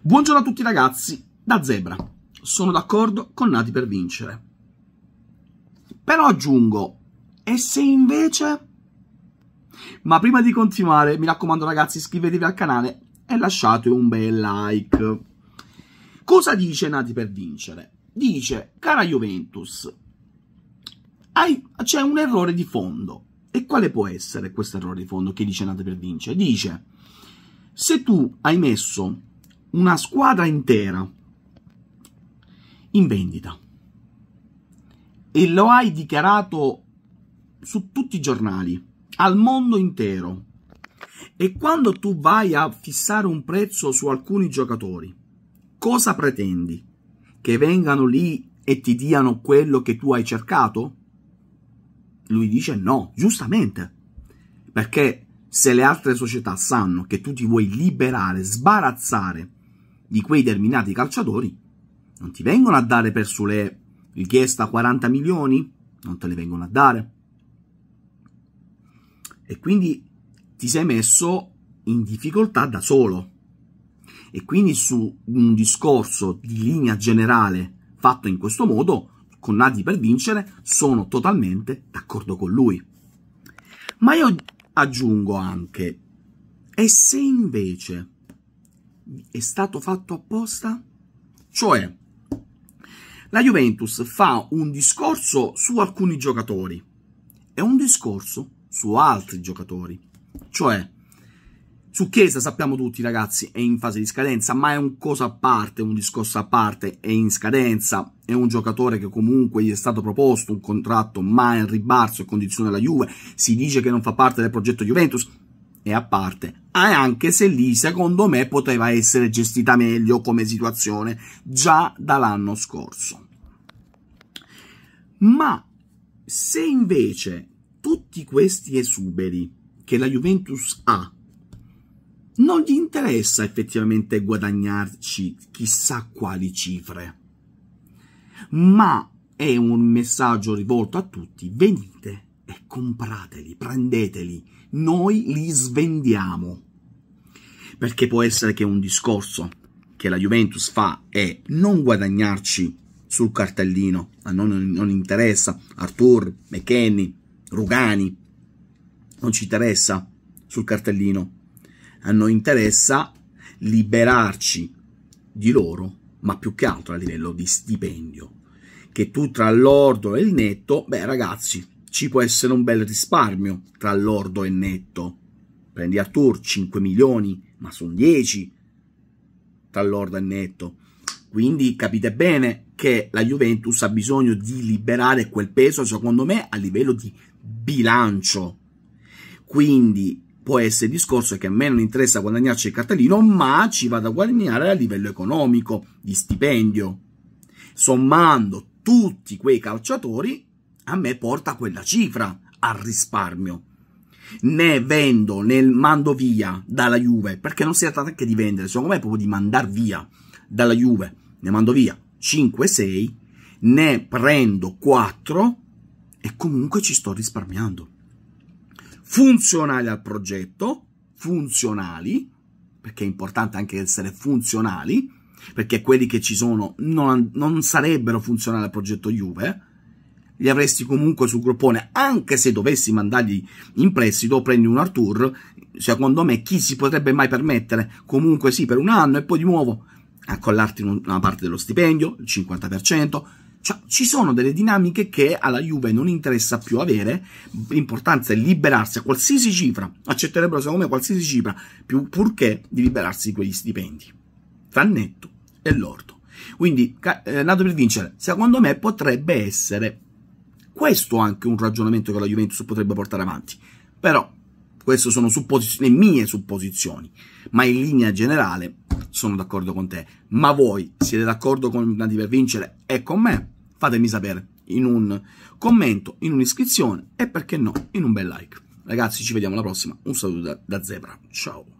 Buongiorno a tutti ragazzi, da Zebra. Sono d'accordo con Nati per vincere. Però aggiungo, e se invece... Ma prima di continuare, mi raccomando ragazzi, iscrivetevi al canale e lasciate un bel like. Cosa dice Nati per vincere? Dice, cara Juventus, c'è un errore di fondo. E quale può essere questo errore di fondo che dice Nati per vincere? Dice, se tu hai messo una squadra intera in vendita e lo hai dichiarato su tutti i giornali, al mondo intero. E quando tu vai a fissare un prezzo su alcuni giocatori, cosa pretendi? Che vengano lì e ti diano quello che tu hai cercato? Lui dice no, giustamente. Perché se le altre società sanno che tu ti vuoi liberare, sbarazzare di quei determinati calciatori, non ti vengono a dare per sulle richiesta 40 milioni, non te le vengono a dare. E quindi ti sei messo in difficoltà da solo. E quindi su un discorso di linea generale fatto in questo modo, con Nati per vincere, sono totalmente d'accordo con lui. Ma io aggiungo anche, e se invece è stato fatto apposta? Cioè, la Juventus fa un discorso su alcuni giocatori e un discorso su altri giocatori. Cioè, su Chiesa sappiamo tutti ragazzi è in fase di scadenza, ma è un cosa a parte, un discorso a parte, è in scadenza, è un giocatore che comunque gli è stato proposto un contratto, ma è in ribarso e condizione la Juve, si dice che non fa parte del progetto Juventus, è a parte, ah, anche se lì secondo me poteva essere gestita meglio come situazione già dall'anno scorso. Ma se invece tutti questi esuberi che la Juventus ha non gli interessa effettivamente guadagnarci chissà quali cifre, ma è un messaggio rivolto a tutti, venite e comprateli, prendeteli, noi li svendiamo. Perché può essere che un discorso che la Juventus fa è non guadagnarci sul cartellino, a noi non, non interessa, Arthur, McKenny, Rugani, non ci interessa sul cartellino, a noi interessa liberarci di loro, ma più che altro a livello di stipendio, che tu tra l'ordo e il netto, beh ragazzi, ci può essere un bel risparmio tra lordo e netto. Prendi a tour 5 milioni, ma sono 10 tra lordo e netto. Quindi capite bene che la Juventus ha bisogno di liberare quel peso, secondo me, a livello di bilancio. Quindi può essere il discorso che a me non interessa guadagnarci il cartellino, ma ci vado a guadagnare a livello economico, di stipendio. Sommando tutti quei calciatori a me porta quella cifra al risparmio. Ne vendo, ne mando via dalla Juve, perché non si tratta anche di vendere, secondo me è proprio di mandar via dalla Juve. Ne mando via 5-6, ne prendo 4 e comunque ci sto risparmiando. Funzionali al progetto, funzionali, perché è importante anche essere funzionali, perché quelli che ci sono non, non sarebbero funzionali al progetto Juve, li avresti comunque sul groppone anche se dovessi mandargli in prestito, o prendi un Artur, secondo me chi si potrebbe mai permettere, comunque sì, per un anno e poi di nuovo accollarti una parte dello stipendio, il 50%, cioè, ci sono delle dinamiche che alla Juve non interessa più avere, l'importanza è liberarsi a qualsiasi cifra, accetterebbero secondo me qualsiasi cifra, più, purché di liberarsi di quegli stipendi, tra netto e lordo. Quindi, eh, nato per vincere, secondo me potrebbe essere questo anche un ragionamento che la Juventus potrebbe portare avanti. Però queste sono le mie supposizioni, ma in linea generale sono d'accordo con te. Ma voi siete d'accordo con Nati per vincere e con me? Fatemi sapere in un commento, in un'iscrizione e perché no, in un bel like. Ragazzi, ci vediamo alla prossima. Un saluto da, da Zebra. Ciao.